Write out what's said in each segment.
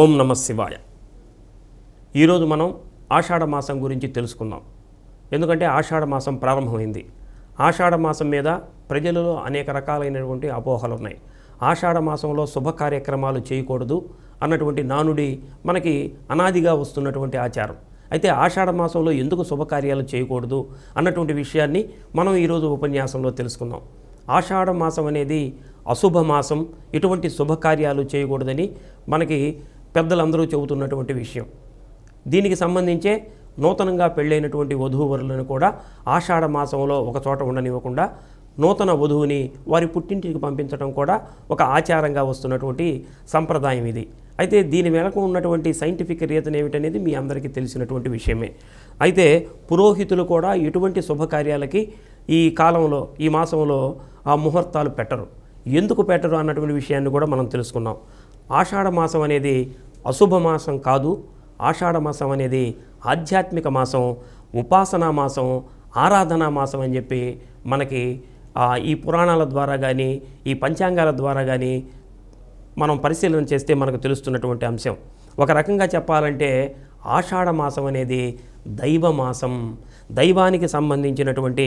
ఓం నమ శివాయ ఈరోజు మనం ఆషాఢ మాసం గురించి తెలుసుకుందాం ఎందుకంటే ఆషాఢ మాసం ప్రారంభమైంది ఆషాఢ మాసం మీద ప్రజలలో అనేక రకాలైనటువంటి అపోహలు ఉన్నాయి ఆషాఢ మాసంలో శుభ కార్యక్రమాలు చేయకూడదు అన్నటువంటి నానుడి మనకి అనాదిగా వస్తున్నటువంటి ఆచారం అయితే ఆషాఢ మాసంలో ఎందుకు శుభకార్యాలు చేయకూడదు అన్నటువంటి విషయాన్ని మనం ఈరోజు ఉపన్యాసంలో తెలుసుకుందాం ఆషాఢ మాసం అనేది అశుభ మాసం ఇటువంటి శుభకార్యాలు చేయకూడదని మనకి పెద్దలందరూ చెబుతున్నటువంటి విషయం దీనికి సంబంధించే నూతనంగా పెళ్ళైనటువంటి వధూవరులను కూడా ఆషాఢ మాసంలో ఒక చోట ఉండనివ్వకుండా నూతన వధువుని వారి పుట్టింటికి పంపించడం కూడా ఒక ఆచారంగా వస్తున్నటువంటి సంప్రదాయం ఇది అయితే దీని వెనక ఉన్నటువంటి సైంటిఫిక్ రీజన్ ఏమిటనేది మీ అందరికీ తెలిసినటువంటి విషయమే అయితే పురోహితులు కూడా ఎటువంటి శుభకార్యాలకి ఈ కాలంలో ఈ మాసంలో ఆ ముహూర్తాలు పెట్టరు ఎందుకు పెట్టరు అన్నటువంటి విషయాన్ని కూడా మనం తెలుసుకున్నాం ఆషాఢ మాసం అనేది అశుభ మాసం కాదు ఆషాఢ మాసం అనేది ఆధ్యాత్మిక మాసం ఉపాసనా మాసం ఆరాధనా మాసం అని చెప్పి మనకి ఈ పురాణాల ద్వారా కానీ ఈ పంచాంగాల ద్వారా కానీ మనం పరిశీలన చేస్తే మనకు తెలుస్తున్నటువంటి అంశం ఒక రకంగా చెప్పాలంటే ఆషాఢ మాసం అనేది దైవ మాసం దైవానికి సంబంధించినటువంటి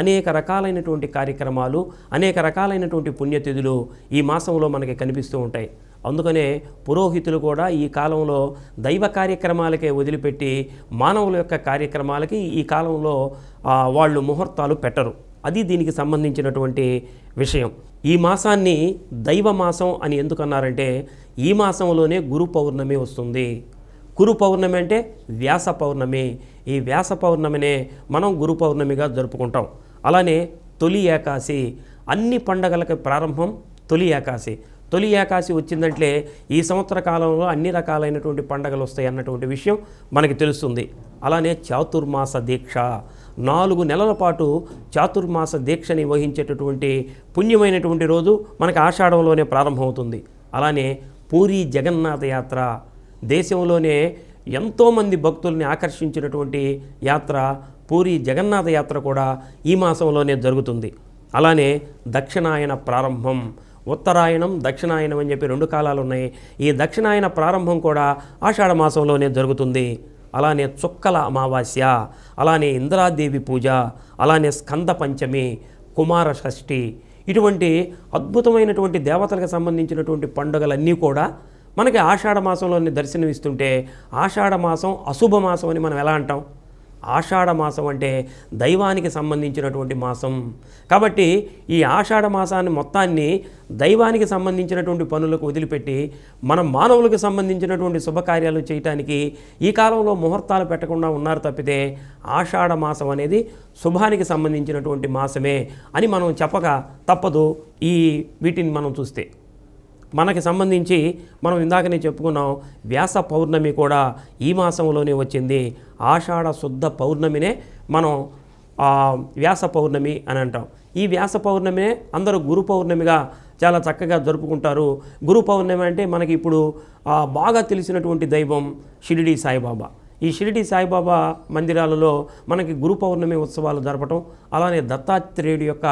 అనేక రకాలైనటువంటి కార్యక్రమాలు అనేక రకాలైనటువంటి పుణ్యతిథులు ఈ మాసంలో మనకి కనిపిస్తూ ఉంటాయి అందుకనే పురోహితులు కూడా ఈ కాలంలో దైవ కార్యక్రమాలకే వదిలిపెట్టి మానవుల యొక్క కార్యక్రమాలకి ఈ కాలంలో వాళ్ళు ముహూర్తాలు పెట్టరు అది దీనికి సంబంధించినటువంటి విషయం ఈ మాసాన్ని దైవ మాసం అని ఎందుకన్నారంటే ఈ మాసంలోనే గురు పౌర్ణమి వస్తుంది గురు పౌర్ణమి అంటే వ్యాస పౌర్ణమి ఈ వ్యాస పౌర్ణమినే మనం గురు పౌర్ణమిగా జరుపుకుంటాం అలానే తొలి ఏకాశి అన్ని పండగలకు ప్రారంభం తొలి ఏకాశి తొలి ఏకాశి వచ్చిందంటే ఈ సంవత్సర కాలంలో అన్ని రకాలైనటువంటి పండగలు వస్తాయి అన్నటువంటి విషయం మనకి తెలుస్తుంది అలానే చాతుర్మాస దీక్ష నాలుగు నెలల పాటు చాతుర్మాస దీక్షని వహించేటటువంటి పుణ్యమైనటువంటి రోజు మనకి ఆషాఢంలోనే ప్రారంభమవుతుంది అలానే పూరి జగన్నాథ యాత్ర దేశంలోనే ఎంతోమంది భక్తుల్ని ఆకర్షించినటువంటి యాత్ర పూరి జగన్నాథ యాత్ర కూడా ఈ మాసంలోనే జరుగుతుంది అలానే దక్షిణాయన ప్రారంభం ఉత్తరాయణం దక్షిణాయనం అని చెప్పి రెండు కాలాలు ఉన్నాయి ఈ దక్షిణాయన ప్రారంభం కూడా ఆషాఢ మాసంలోనే జరుగుతుంది అలానే చుక్కల అమావాస్య అలానే ఇంద్రాదేవి పూజ అలానే స్కంద పంచమి కుమార షష్ఠి ఇటువంటి అద్భుతమైనటువంటి దేవతలకు సంబంధించినటువంటి పండుగలన్నీ కూడా మనకి ఆషాఢ మాసంలోనే దర్శనమిస్తుంటే ఆషాఢ మాసం అశుభ మాసం అని మనం ఎలా అంటాం ఆషాఢ మాసం అంటే దైవానికి సంబంధించినటువంటి మాసం కాబట్టి ఈ ఆషాఢ మాసాన్ని మొత్తాన్ని దైవానికి సంబంధించినటువంటి పనులకు వదిలిపెట్టి మనం మానవులకు సంబంధించినటువంటి శుభకార్యాలు చేయటానికి ఈ కాలంలో ముహూర్తాలు పెట్టకుండా ఉన్నారు తప్పితే ఆషాఢ మాసం అనేది శుభానికి సంబంధించినటువంటి మాసమే అని మనం చెప్పక తప్పదు ఈ వీటిని మనం చూస్తే మనకి సంబంధించి మనం ఇందాకనే చెప్పుకున్నాం వ్యాస పౌర్ణమి కూడా ఈ మాసంలోనే వచ్చింది ఆషాఢ శుద్ధ పౌర్ణమినే మనం వ్యాస పౌర్ణమి అని అంటాం ఈ వ్యాస పౌర్ణమినే అందరూ గురు పౌర్ణమిగా చాలా చక్కగా జరుపుకుంటారు గురు పౌర్ణమి అంటే మనకి ఇప్పుడు బాగా తెలిసినటువంటి దైవం షిరిడి సాయిబాబా ఈ షిరిడి సాయిబాబా మందిరాలలో మనకి గురు పౌర్ణమి ఉత్సవాలు జరపటం అలానే దత్తాత్రేయుడి యొక్క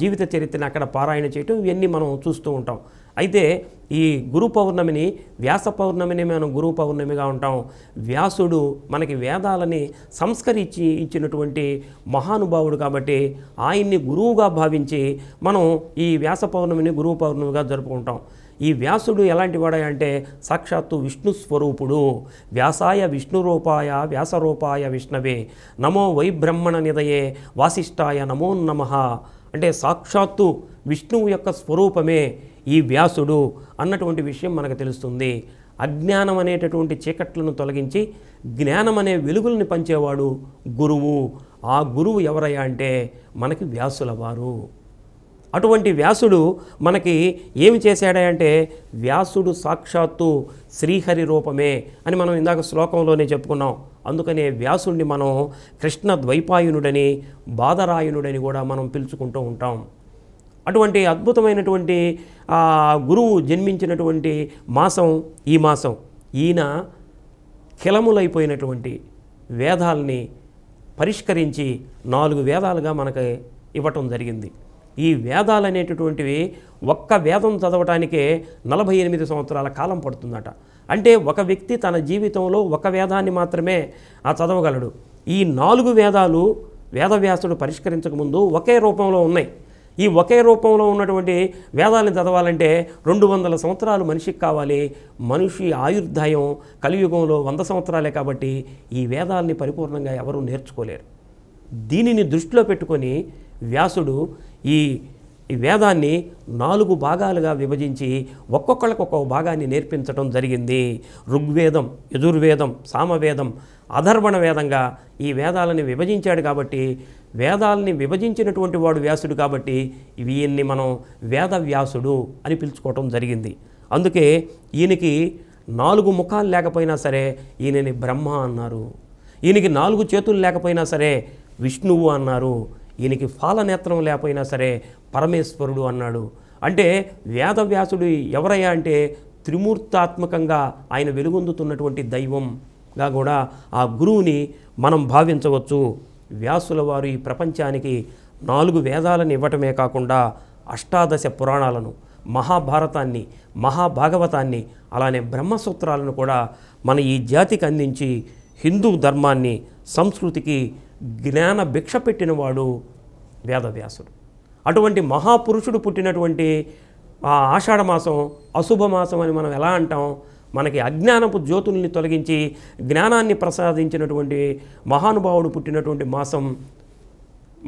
జీవిత చరిత్రని అక్కడ పారాయణ చేయటం ఇవన్నీ మనం చూస్తూ ఉంటాం అయితే ఈ గురు పౌర్ణమిని వ్యాస పౌర్ణమిని మనం గురు పౌర్ణమిగా ఉంటాం వ్యాసుడు మనకి వేదాలని సంస్కరించి ఇచ్చినటువంటి మహానుభావుడు కాబట్టి ఆయన్ని గురువుగా భావించి మనం ఈ వ్యాస పౌర్ణమిని గురువు పౌర్ణమిగా జరుపుకుంటాం ఈ వ్యాసుడు ఎలాంటి అంటే సాక్షాత్తు విష్ణు స్వరూపుడు వ్యాసాయ విష్ణు రూపాయ వ్యాసరూపాయ విష్ణవే నమో వైబ్రహ్మణ నిదయే వాసిష్టాయ నమో నమ అంటే సాక్షాత్తు విష్ణువు యొక్క స్వరూపమే ఈ వ్యాసుడు అన్నటువంటి విషయం మనకు తెలుస్తుంది అజ్ఞానం అనేటటువంటి చీకట్లను తొలగించి జ్ఞానం అనే వెలుగుల్ని పంచేవాడు గురువు ఆ గురువు ఎవరయ్యా అంటే మనకి వ్యాసుల వారు అటువంటి వ్యాసుడు మనకి ఏమి అంటే వ్యాసుడు సాక్షాత్తు శ్రీహరి రూపమే అని మనం ఇందాక శ్లోకంలోనే చెప్పుకున్నాం అందుకనే వ్యాసుడిని మనం కృష్ణ ద్వైపాయునుడని బాధరాయునుడని కూడా మనం పిలుచుకుంటూ ఉంటాం అటువంటి అద్భుతమైనటువంటి గురువు జన్మించినటువంటి మాసం ఈ మాసం ఈయన కిలములైపోయినటువంటి వేదాల్ని పరిష్కరించి నాలుగు వేదాలుగా మనకి ఇవ్వటం జరిగింది ఈ వేదాలు అనేటటువంటివి ఒక్క వేదం చదవటానికే నలభై ఎనిమిది సంవత్సరాల కాలం పడుతుందట అంటే ఒక వ్యక్తి తన జీవితంలో ఒక వేదాన్ని మాత్రమే ఆ చదవగలడు ఈ నాలుగు వేదాలు వేదవ్యాసుడు పరిష్కరించకముందు ఒకే రూపంలో ఉన్నాయి ఈ ఒకే రూపంలో ఉన్నటువంటి వేదాలను చదవాలంటే రెండు వందల సంవత్సరాలు మనిషికి కావాలి మనిషి ఆయుర్దాయం కలియుగంలో వంద సంవత్సరాలే కాబట్టి ఈ వేదాలని పరిపూర్ణంగా ఎవరూ నేర్చుకోలేరు దీనిని దృష్టిలో పెట్టుకొని వ్యాసుడు ఈ ఈ వేదాన్ని నాలుగు భాగాలుగా విభజించి ఒక్కొక్కళ్ళకు ఒక్కొక్క భాగాన్ని నేర్పించడం జరిగింది ఋగ్వేదం యజుర్వేదం సామవేదం అధర్వణ వేదంగా ఈ వేదాలని విభజించాడు కాబట్టి వేదాల్ని విభజించినటువంటి వాడు వ్యాసుడు కాబట్టి ఈయన్ని మనం వేద వ్యాసుడు అని పిలుచుకోవటం జరిగింది అందుకే ఈయనకి నాలుగు ముఖాలు లేకపోయినా సరే ఈయనని బ్రహ్మ అన్నారు ఈయనకి నాలుగు చేతులు లేకపోయినా సరే విష్ణువు అన్నారు ఈయనకి ఫాలనేత్రం లేకపోయినా సరే పరమేశ్వరుడు అన్నాడు అంటే వేదవ్యాసుడు ఎవరయ్యా అంటే త్రిమూర్తాత్మకంగా ఆయన వెలుగొందుతున్నటువంటి దైవంగా కూడా ఆ గురువుని మనం భావించవచ్చు వ్యాసుల వారు ఈ ప్రపంచానికి నాలుగు వేదాలను ఇవ్వటమే కాకుండా అష్టాదశ పురాణాలను మహాభారతాన్ని మహాభాగవతాన్ని అలానే బ్రహ్మసూత్రాలను కూడా మన ఈ జాతికి అందించి హిందూ ధర్మాన్ని సంస్కృతికి జ్ఞాన భిక్ష పెట్టినవాడు వేదవ్యాసుడు అటువంటి మహాపురుషుడు పుట్టినటువంటి ఆ ఆషాఢమాసం అశుభమాసం అని మనం ఎలా అంటాం మనకి అజ్ఞానపు జ్యోతుల్ని తొలగించి జ్ఞానాన్ని ప్రసాదించినటువంటి మహానుభావుడు పుట్టినటువంటి మాసం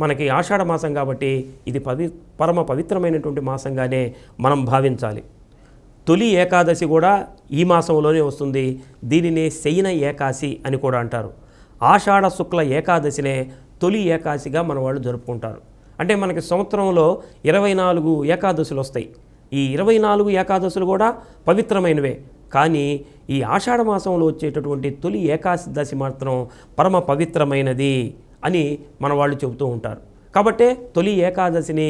మనకి ఆషాఢ మాసం కాబట్టి ఇది పవి పరమ పవిత్రమైనటువంటి మాసంగానే మనం భావించాలి తొలి ఏకాదశి కూడా ఈ మాసంలోనే వస్తుంది దీనినే శయన ఏకాశి అని కూడా అంటారు ఆషాఢ శుక్ల ఏకాదశినే తొలి ఏకాశిగా మన వాళ్ళు జరుపుకుంటారు అంటే మనకి సంవత్సరంలో ఇరవై నాలుగు ఏకాదశులు వస్తాయి ఈ ఇరవై నాలుగు ఏకాదశులు కూడా పవిత్రమైనవే కానీ ఈ ఆషాఢ మాసంలో వచ్చేటటువంటి తొలి ఏకాదశి మాత్రం పరమ పవిత్రమైనది అని మన వాళ్ళు చెబుతూ ఉంటారు కాబట్టే తొలి ఏకాదశిని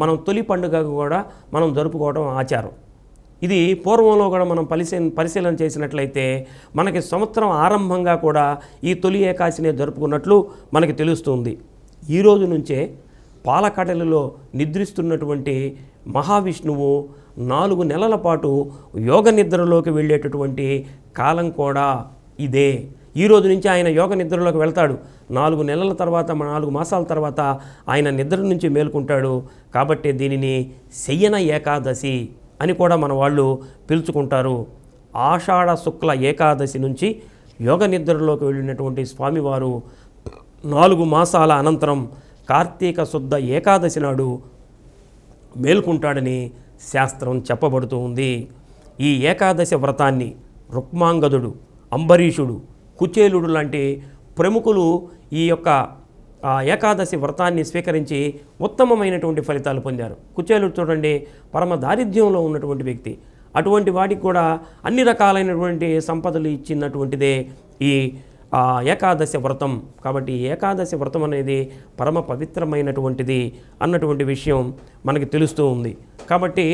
మనం తొలి పండుగ కూడా మనం జరుపుకోవడం ఆచారం ఇది పూర్వంలో కూడా మనం పరిశీ పరిశీలన చేసినట్లయితే మనకి సంవత్సరం ఆరంభంగా కూడా ఈ తొలి ఏకాశిని జరుపుకున్నట్లు మనకి తెలుస్తుంది ఈరోజు నుంచే పాలకడలలో నిద్రిస్తున్నటువంటి మహావిష్ణువు నాలుగు నెలల పాటు యోగ నిద్రలోకి వెళ్ళేటటువంటి కాలం కూడా ఇదే ఈ రోజు నుంచి ఆయన యోగ నిద్రలోకి వెళ్తాడు నాలుగు నెలల తర్వాత నాలుగు మాసాల తర్వాత ఆయన నిద్ర నుంచి మేలుకుంటాడు కాబట్టి దీనిని శయ్యన ఏకాదశి అని కూడా మన వాళ్ళు పిలుచుకుంటారు ఆషాఢ శుక్ల ఏకాదశి నుంచి యోగ నిద్రలోకి వెళ్ళినటువంటి స్వామివారు నాలుగు మాసాల అనంతరం కార్తీక శుద్ధ ఏకాదశి నాడు మేల్కుంటాడని శాస్త్రం చెప్పబడుతూ ఉంది ఈ ఏకాదశ వ్రతాన్ని రుక్మాంగదుడు అంబరీషుడు కుచేలుడు లాంటి ప్రముఖులు ఈ యొక్క ఏకాదశి వ్రతాన్ని స్వీకరించి ఉత్తమమైనటువంటి ఫలితాలు పొందారు కుచేలుడు చూడండి పరమ దారిద్ర్యంలో ఉన్నటువంటి వ్యక్తి అటువంటి వాటికి కూడా అన్ని రకాలైనటువంటి సంపదలు ఇచ్చినటువంటిదే ఈ ఆ ఏకాదశి వ్రతం కాబట్టి ఏకాదశి వ్రతం అనేది పరమ పవిత్రమైనటువంటిది అన్నటువంటి విషయం మనకి తెలుస్తూ ఉంది కాబట్టి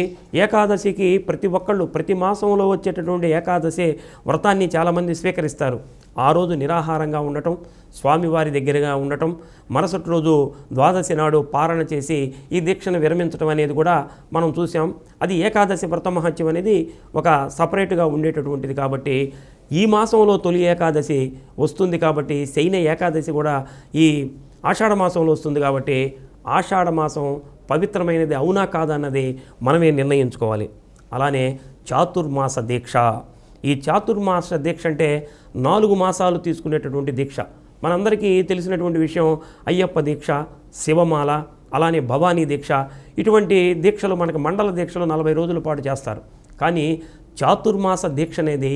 ఏకాదశికి ప్రతి ఒక్కళ్ళు ప్రతి మాసంలో వచ్చేటటువంటి ఏకాదశి వ్రతాన్ని చాలామంది స్వీకరిస్తారు ఆ రోజు నిరాహారంగా ఉండటం స్వామివారి దగ్గరగా ఉండటం మరుసటి రోజు ద్వాదశి నాడు పారణ చేసి ఈ దీక్షను విరమించడం అనేది కూడా మనం చూసాం అది ఏకాదశి వ్రత మహత్యం అనేది ఒక సపరేట్గా ఉండేటటువంటిది కాబట్టి ఈ మాసంలో తొలి ఏకాదశి వస్తుంది కాబట్టి శైన ఏకాదశి కూడా ఈ ఆషాఢ మాసంలో వస్తుంది కాబట్టి ఆషాఢ మాసం పవిత్రమైనది అవునా కాదా అన్నది మనమే నిర్ణయించుకోవాలి అలానే చాతుర్మాస దీక్ష ఈ చాతుర్మాస దీక్ష అంటే నాలుగు మాసాలు తీసుకునేటటువంటి దీక్ష మనందరికీ తెలిసినటువంటి విషయం అయ్యప్ప దీక్ష శివమాల అలానే భవానీ దీక్ష ఇటువంటి దీక్షలు మనకు మండల దీక్షలు నలభై రోజుల పాటు చేస్తారు కానీ చాతుర్మాస దీక్ష అనేది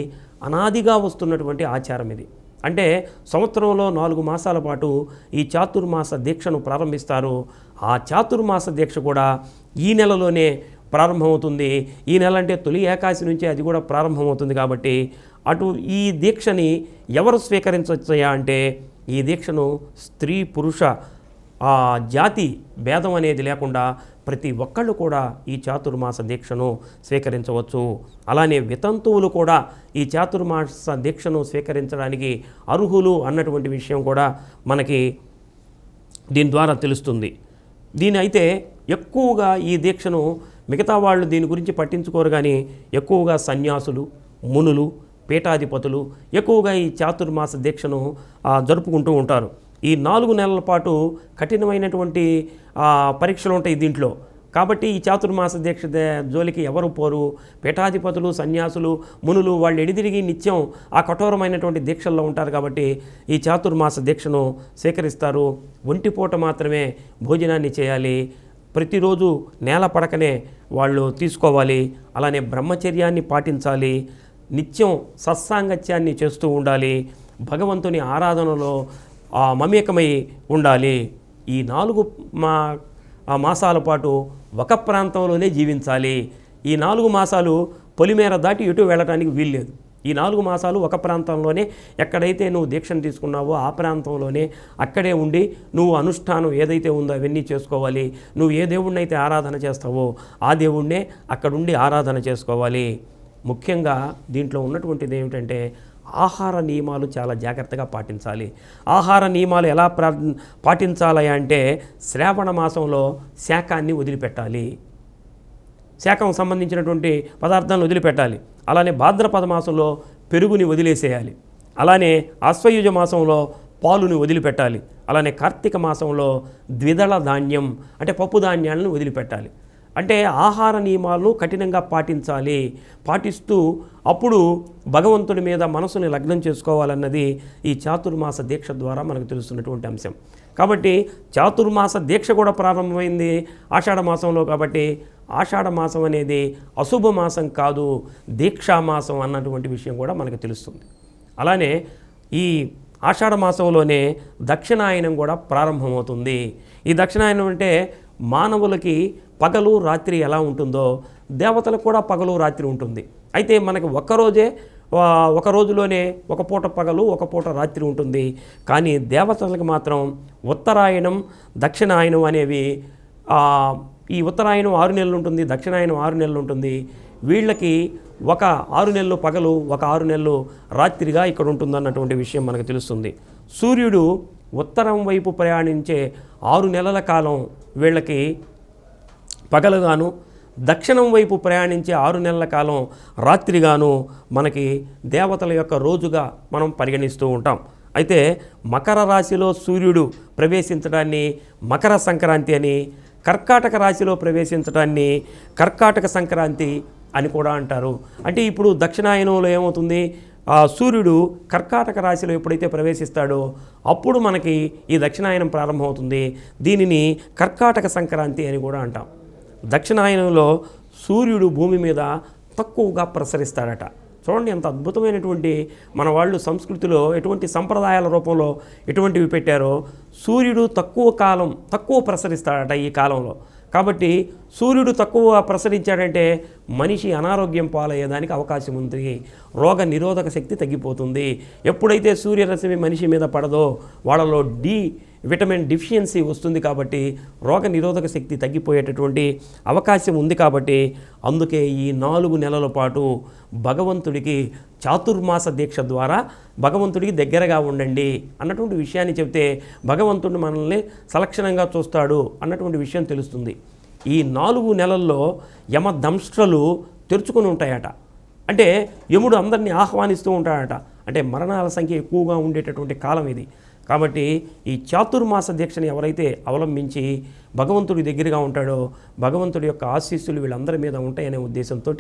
అనాదిగా వస్తున్నటువంటి ఆచారం ఇది అంటే సంవత్సరంలో నాలుగు మాసాల పాటు ఈ చాతుర్మాస దీక్షను ప్రారంభిస్తారు ఆ చాతుర్మాస దీక్ష కూడా ఈ నెలలోనే ప్రారంభమవుతుంది ఈ నెల అంటే తొలి ఏకాశి నుంచే అది కూడా ప్రారంభమవుతుంది కాబట్టి అటు ఈ దీక్షని ఎవరు స్వీకరించవచ్చయా అంటే ఈ దీక్షను స్త్రీ పురుష ఆ జాతి భేదం అనేది లేకుండా ప్రతి ఒక్కళ్ళు కూడా ఈ చాతుర్మాస దీక్షను స్వీకరించవచ్చు అలానే వితంతువులు కూడా ఈ చాతుర్మాస దీక్షను స్వీకరించడానికి అర్హులు అన్నటువంటి విషయం కూడా మనకి దీని ద్వారా తెలుస్తుంది దీని అయితే ఎక్కువగా ఈ దీక్షను మిగతా వాళ్ళు దీని గురించి పట్టించుకోరు కానీ ఎక్కువగా సన్యాసులు మునులు పీఠాధిపతులు ఎక్కువగా ఈ చాతుర్మాస దీక్షను జరుపుకుంటూ ఉంటారు ఈ నాలుగు నెలల పాటు కఠినమైనటువంటి పరీక్షలు ఉంటాయి దీంట్లో కాబట్టి ఈ చాతుర్మాస దీక్ష జోలికి ఎవరు పోరు పీఠాధిపతులు సన్యాసులు మునులు వాళ్ళు ఎడిదిరిగి నిత్యం ఆ కఠోరమైనటువంటి దీక్షల్లో ఉంటారు కాబట్టి ఈ చాతుర్మాస దీక్షను సేకరిస్తారు ఒంటిపూట మాత్రమే భోజనాన్ని చేయాలి ప్రతిరోజు నేల పడకనే వాళ్ళు తీసుకోవాలి అలానే బ్రహ్మచర్యాన్ని పాటించాలి నిత్యం సత్సాంగత్యాన్ని చేస్తూ ఉండాలి భగవంతుని ఆరాధనలో మమేకమై ఉండాలి ఈ నాలుగు మా మాసాల పాటు ఒక ప్రాంతంలోనే జీవించాలి ఈ నాలుగు మాసాలు పొలిమేర దాటి ఎటు వెళ్ళటానికి వీల్లేదు ఈ నాలుగు మాసాలు ఒక ప్రాంతంలోనే ఎక్కడైతే నువ్వు దీక్షను తీసుకున్నావో ఆ ప్రాంతంలోనే అక్కడే ఉండి నువ్వు అనుష్ఠానం ఏదైతే ఉందో అవన్నీ చేసుకోవాలి నువ్వు ఏ దేవుడిని అయితే ఆరాధన చేస్తావో ఆ దేవుణ్ణే అక్కడుండి ఆరాధన చేసుకోవాలి ముఖ్యంగా దీంట్లో ఉన్నటువంటిది ఏమిటంటే ఆహార నియమాలు చాలా జాగ్రత్తగా పాటించాలి ఆహార నియమాలు ఎలా పాటించాలి అంటే శ్రావణ మాసంలో శాఖాన్ని వదిలిపెట్టాలి శాఖం సంబంధించినటువంటి పదార్థాలను వదిలిపెట్టాలి అలానే భాద్రపద మాసంలో పెరుగుని వదిలేసేయాలి అలానే ఆశ్వయుజ మాసంలో పాలుని వదిలిపెట్టాలి అలానే కార్తీక మాసంలో ద్విదళ ధాన్యం అంటే పప్పు ధాన్యాలను వదిలిపెట్టాలి అంటే ఆహార నియమాలు కఠినంగా పాటించాలి పాటిస్తూ అప్పుడు భగవంతుడి మీద మనసుని లగ్నం చేసుకోవాలన్నది ఈ చాతుర్మాస దీక్ష ద్వారా మనకు తెలుస్తున్నటువంటి అంశం కాబట్టి చాతుర్మాస దీక్ష కూడా ప్రారంభమైంది ఆషాఢ మాసంలో కాబట్టి ఆషాఢ మాసం అనేది అశుభ మాసం కాదు దీక్షామాసం అన్నటువంటి విషయం కూడా మనకు తెలుస్తుంది అలానే ఈ ఆషాఢ మాసంలోనే దక్షిణాయనం కూడా ప్రారంభమవుతుంది ఈ దక్షిణాయనం అంటే మానవులకి పగలు రాత్రి ఎలా ఉంటుందో దేవతలకు కూడా పగలు రాత్రి ఉంటుంది అయితే మనకి ఒక్కరోజే ఒక రోజులోనే ఒక పూట పగలు ఒక పూట రాత్రి ఉంటుంది కానీ దేవతలకు మాత్రం ఉత్తరాయణం దక్షిణాయనం అనేవి ఈ ఉత్తరాయణం ఆరు నెలలు ఉంటుంది దక్షిణాయనం ఆరు నెలలు ఉంటుంది వీళ్ళకి ఒక ఆరు నెలలు పగలు ఒక ఆరు నెలలు రాత్రిగా ఇక్కడ ఉంటుందన్నటువంటి విషయం మనకు తెలుస్తుంది సూర్యుడు ఉత్తరం వైపు ప్రయాణించే ఆరు నెలల కాలం వీళ్ళకి పగలుగాను దక్షిణం వైపు ప్రయాణించే ఆరు నెలల కాలం రాత్రిగాను మనకి దేవతల యొక్క రోజుగా మనం పరిగణిస్తూ ఉంటాం అయితే మకర రాశిలో సూర్యుడు ప్రవేశించడాన్ని మకర సంక్రాంతి అని కర్కాటక రాశిలో ప్రవేశించడాన్ని కర్కాటక సంక్రాంతి అని కూడా అంటారు అంటే ఇప్పుడు దక్షిణాయనంలో ఏమవుతుంది ఆ సూర్యుడు కర్కాటక రాశిలో ఎప్పుడైతే ప్రవేశిస్తాడో అప్పుడు మనకి ఈ దక్షిణాయనం ప్రారంభమవుతుంది దీనిని కర్కాటక సంక్రాంతి అని కూడా అంటాం దక్షిణాయనంలో సూర్యుడు భూమి మీద తక్కువగా ప్రసరిస్తాడట చూడండి ఎంత అద్భుతమైనటువంటి మన వాళ్ళు సంస్కృతిలో ఎటువంటి సంప్రదాయాల రూపంలో ఎటువంటివి పెట్టారో సూర్యుడు తక్కువ కాలం తక్కువ ప్రసరిస్తాడట ఈ కాలంలో కాబట్టి సూర్యుడు తక్కువ ప్రసరించాడంటే మనిషి అనారోగ్యం పాలయ్యేదానికి అవకాశం ఉంది రోగ నిరోధక శక్తి తగ్గిపోతుంది ఎప్పుడైతే సూర్యరశ్మి మనిషి మీద పడదో వాళ్ళలో డి విటమిన్ డిఫిషియన్సీ వస్తుంది కాబట్టి రోగ నిరోధక శక్తి తగ్గిపోయేటటువంటి అవకాశం ఉంది కాబట్టి అందుకే ఈ నాలుగు నెలల పాటు భగవంతుడికి చాతుర్మాస దీక్ష ద్వారా భగవంతుడికి దగ్గరగా ఉండండి అన్నటువంటి విషయాన్ని చెబితే భగవంతుడు మనల్ని సలక్షణంగా చూస్తాడు అన్నటువంటి విషయం తెలుస్తుంది ఈ నాలుగు నెలల్లో యమధంస్ట్రలు తెరుచుకొని ఉంటాయట అంటే యముడు అందరినీ ఆహ్వానిస్తూ ఉంటాడట అంటే మరణాల సంఖ్య ఎక్కువగా ఉండేటటువంటి కాలం ఇది కాబట్టి ఈ చాతుర్మాస దీక్షను ఎవరైతే అవలంబించి భగవంతుడి దగ్గరగా ఉంటాడో భగవంతుడి యొక్క ఆశీస్సులు వీళ్ళందరి మీద ఉంటాయనే ఉద్దేశంతో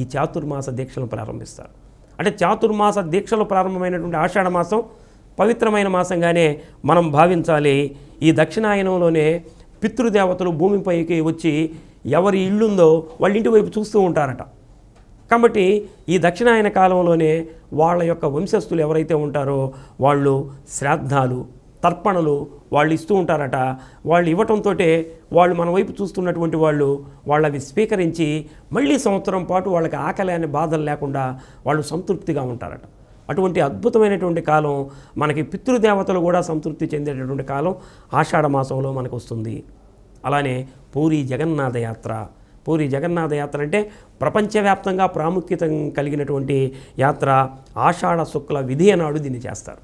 ఈ చాతుర్మాస దీక్షను ప్రారంభిస్తారు అంటే చాతుర్మాస దీక్షలు ప్రారంభమైనటువంటి ఆషాఢ మాసం పవిత్రమైన మాసంగానే మనం భావించాలి ఈ దక్షిణాయనంలోనే పితృదేవతలు భూమిపైకి వచ్చి ఎవరి ఇల్లుందో వాళ్ళ ఇంటి వైపు చూస్తూ ఉంటారట కాబట్టి ఈ దక్షిణాయన కాలంలోనే వాళ్ళ యొక్క వంశస్థులు ఎవరైతే ఉంటారో వాళ్ళు శ్రాద్ధాలు తర్పణలు వాళ్ళు ఇస్తూ ఉంటారట వాళ్ళు ఇవ్వటంతో వాళ్ళు మన వైపు చూస్తున్నటువంటి వాళ్ళు వాళ్ళవి స్వీకరించి మళ్ళీ సంవత్సరం పాటు వాళ్ళకి ఆకలి అనే బాధలు లేకుండా వాళ్ళు సంతృప్తిగా ఉంటారట అటువంటి అద్భుతమైనటువంటి కాలం మనకి పితృదేవతలు కూడా సంతృప్తి చెందేటటువంటి కాలం ఆషాఢ మాసంలో మనకు వస్తుంది అలానే పూరి జగన్నాథ యాత్ర పూరి జగన్నాథ యాత్ర అంటే ప్రపంచవ్యాప్తంగా ప్రాముఖ్యత కలిగినటువంటి యాత్ర ఆషాఢ శుక్ల విధియనాడు దీన్ని చేస్తారు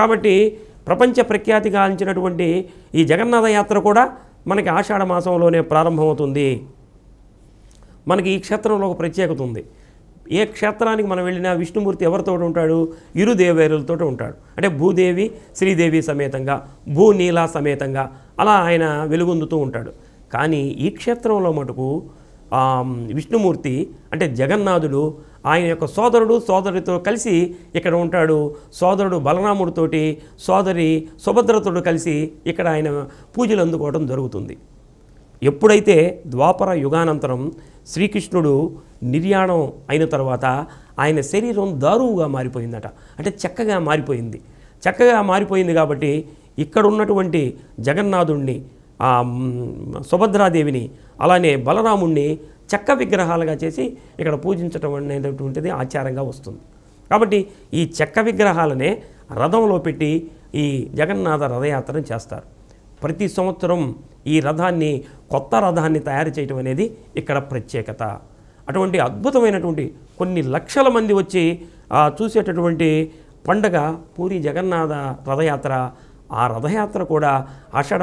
కాబట్టి ప్రపంచ ప్రఖ్యాతిగా గాంచినటువంటి ఈ జగన్నాథ యాత్ర కూడా మనకి ఆషాఢ మాసంలోనే ప్రారంభమవుతుంది మనకి ఈ క్షేత్రంలో ఒక ప్రత్యేకత ఉంది ఏ క్షేత్రానికి మనం వెళ్ళినా విష్ణుమూర్తి ఎవరితో ఉంటాడు ఇరు దేవేరులతో ఉంటాడు అంటే భూదేవి శ్రీదేవి సమేతంగా భూనీల సమేతంగా అలా ఆయన వెలుగొందుతూ ఉంటాడు కానీ ఈ క్షేత్రంలో మటుకు విష్ణుమూర్తి అంటే జగన్నాథుడు ఆయన యొక్క సోదరుడు సోదరితో కలిసి ఇక్కడ ఉంటాడు సోదరుడు బలరాముడితోటి సోదరి సుభద్రతుడు కలిసి ఇక్కడ ఆయన పూజలు అందుకోవడం జరుగుతుంది ఎప్పుడైతే ద్వాపర యుగానంతరం శ్రీకృష్ణుడు నిర్యాణం అయిన తర్వాత ఆయన శరీరం దారువుగా మారిపోయిందట అంటే చక్కగా మారిపోయింది చక్కగా మారిపోయింది కాబట్టి ఇక్కడ ఉన్నటువంటి జగన్నాథుణ్ణి సుభద్రాదేవిని అలానే బలరాముణ్ణి చెక్క విగ్రహాలుగా చేసి ఇక్కడ పూజించటం అనేటటువంటిది ఆచారంగా వస్తుంది కాబట్టి ఈ చెక్క విగ్రహాలనే రథంలో పెట్టి ఈ జగన్నాథ రథయాత్రను చేస్తారు ప్రతి సంవత్సరం ఈ రథాన్ని కొత్త రథాన్ని తయారు చేయటం అనేది ఇక్కడ ప్రత్యేకత అటువంటి అద్భుతమైనటువంటి కొన్ని లక్షల మంది వచ్చి చూసేటటువంటి పండగ పూరి జగన్నాథ రథయాత్ర ఆ రథయాత్ర కూడా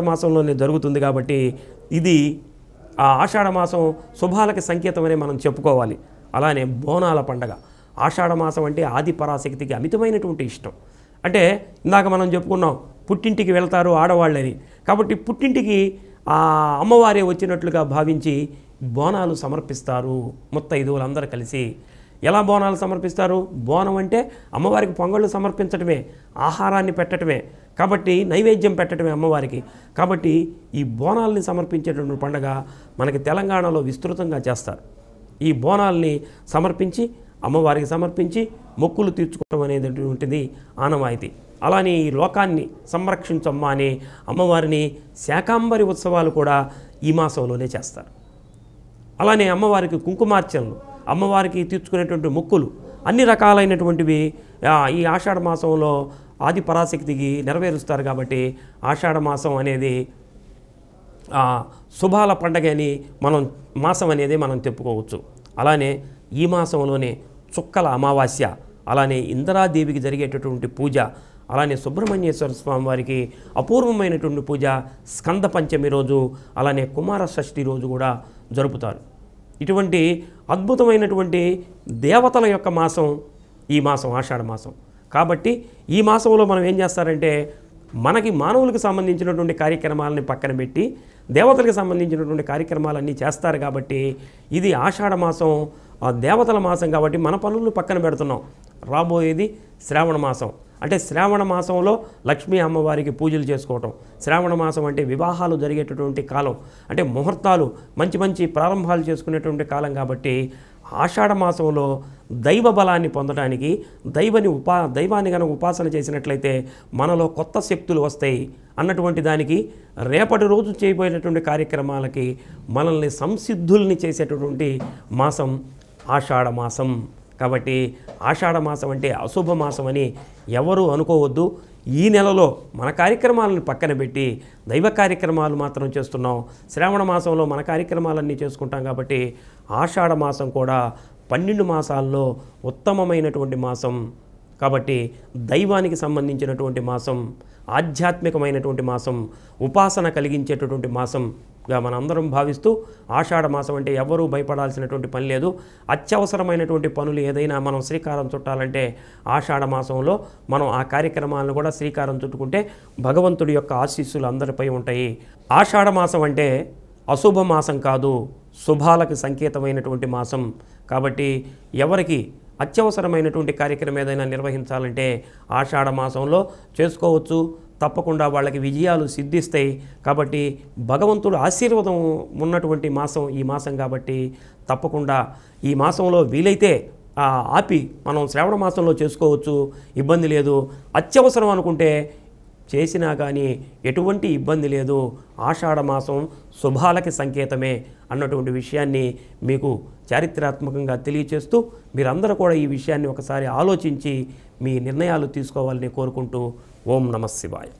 మాసంలోనే జరుగుతుంది కాబట్టి ఇది ఆ మాసం శుభాలకి సంకేతం అనే మనం చెప్పుకోవాలి అలానే బోనాల పండగ మాసం అంటే ఆది పరాశక్తికి అమితమైనటువంటి ఇష్టం అంటే ఇందాక మనం చెప్పుకున్నాం పుట్టింటికి వెళ్తారు ఆడవాళ్ళని కాబట్టి పుట్టింటికి ఆ అమ్మవారే వచ్చినట్లుగా భావించి బోనాలు సమర్పిస్తారు ముత్తైదువులందరూ కలిసి ఎలా బోనాలు సమర్పిస్తారు బోనం అంటే అమ్మవారికి పొంగళ్ళు సమర్పించటమే ఆహారాన్ని పెట్టడమే కాబట్టి నైవేద్యం పెట్టడమే అమ్మవారికి కాబట్టి ఈ బోనాల్ని సమర్పించేటువంటి పండుగ మనకి తెలంగాణలో విస్తృతంగా చేస్తారు ఈ బోనాల్ని సమర్పించి అమ్మవారికి సమర్పించి మొక్కులు తీర్చుకోవడం ఉంటుంది ఆనవాయితీ అలానే ఈ లోకాన్ని సంరక్షించమ్మా అనే అమ్మవారిని శాకాంబరి ఉత్సవాలు కూడా ఈ మాసంలోనే చేస్తారు అలానే అమ్మవారికి కుంకుమార్చనలు అమ్మవారికి తీర్చుకునేటువంటి మొక్కులు అన్ని రకాలైనటువంటివి ఈ ఆషాఢ మాసంలో ఆది పరాశక్తికి నెరవేరుస్తారు కాబట్టి ఆషాఢ మాసం అనేది శుభాల పండగ అని మనం మాసం అనేది మనం చెప్పుకోవచ్చు అలానే ఈ మాసంలోనే చుక్కల అమావాస్య అలానే ఇందిరాదేవికి జరిగేటటువంటి పూజ అలానే సుబ్రహ్మణ్యేశ్వర స్వామి వారికి అపూర్వమైనటువంటి పూజ స్కంద పంచమి రోజు అలానే కుమార షష్ఠి రోజు కూడా జరుపుతారు ఇటువంటి అద్భుతమైనటువంటి దేవతల యొక్క మాసం ఈ మాసం ఆషాఢ మాసం కాబట్టి ఈ మాసంలో మనం ఏం చేస్తారంటే మనకి మానవులకు సంబంధించినటువంటి కార్యక్రమాలని పక్కన పెట్టి దేవతలకు సంబంధించినటువంటి కార్యక్రమాలన్నీ చేస్తారు కాబట్టి ఇది ఆషాఢ మాసం దేవతల మాసం కాబట్టి మన పనులు పక్కన పెడుతున్నాం రాబోయేది శ్రావణ మాసం అంటే శ్రావణ మాసంలో లక్ష్మీ అమ్మవారికి పూజలు చేసుకోవటం శ్రావణ మాసం అంటే వివాహాలు జరిగేటటువంటి కాలం అంటే ముహూర్తాలు మంచి మంచి ప్రారంభాలు చేసుకునేటువంటి కాలం కాబట్టి ఆషాఢ మాసంలో దైవ బలాన్ని పొందడానికి దైవని ఉపా దైవాన్ని కనుక ఉపాసన చేసినట్లయితే మనలో కొత్త శక్తులు వస్తాయి అన్నటువంటి దానికి రేపటి రోజు చేయబోయేటటువంటి కార్యక్రమాలకి మనల్ని సంసిద్ధుల్ని చేసేటటువంటి మాసం ఆషాఢ మాసం కాబట్టి ఆషాఢ మాసం అంటే అశుభ మాసం అని ఎవరు అనుకోవద్దు ఈ నెలలో మన కార్యక్రమాలను పక్కన పెట్టి దైవ కార్యక్రమాలు మాత్రం చేస్తున్నాం శ్రావణ మాసంలో మన కార్యక్రమాలన్నీ చేసుకుంటాం కాబట్టి ఆషాఢ మాసం కూడా పన్నెండు మాసాల్లో ఉత్తమమైనటువంటి మాసం కాబట్టి దైవానికి సంబంధించినటువంటి మాసం ఆధ్యాత్మికమైనటువంటి మాసం ఉపాసన కలిగించేటటువంటి మాసం మనందరం భావిస్తూ ఆషాఢ మాసం అంటే ఎవరూ భయపడాల్సినటువంటి పని లేదు అత్యవసరమైనటువంటి పనులు ఏదైనా మనం శ్రీకారం చుట్టాలంటే ఆషాఢ మాసంలో మనం ఆ కార్యక్రమాలను కూడా శ్రీకారం చుట్టుకుంటే భగవంతుడి యొక్క ఆశీస్సులు అందరిపై ఉంటాయి ఆషాఢ మాసం అంటే అశుభ మాసం కాదు శుభాలకు సంకేతమైనటువంటి మాసం కాబట్టి ఎవరికి అత్యవసరమైనటువంటి కార్యక్రమం ఏదైనా నిర్వహించాలంటే ఆషాఢ మాసంలో చేసుకోవచ్చు తప్పకుండా వాళ్ళకి విజయాలు సిద్ధిస్తాయి కాబట్టి భగవంతుడు ఆశీర్వాదం ఉన్నటువంటి మాసం ఈ మాసం కాబట్టి తప్పకుండా ఈ మాసంలో వీలైతే ఆపి మనం శ్రావణ మాసంలో చేసుకోవచ్చు ఇబ్బంది లేదు అత్యవసరం అనుకుంటే చేసినా కానీ ఎటువంటి ఇబ్బంది లేదు మాసం శుభాలకి సంకేతమే అన్నటువంటి విషయాన్ని మీకు చారిత్రాత్మకంగా తెలియచేస్తూ మీరందరూ కూడా ఈ విషయాన్ని ఒకసారి ఆలోచించి మీ నిర్ణయాలు తీసుకోవాలని కోరుకుంటూ ఓం నమ శివాయ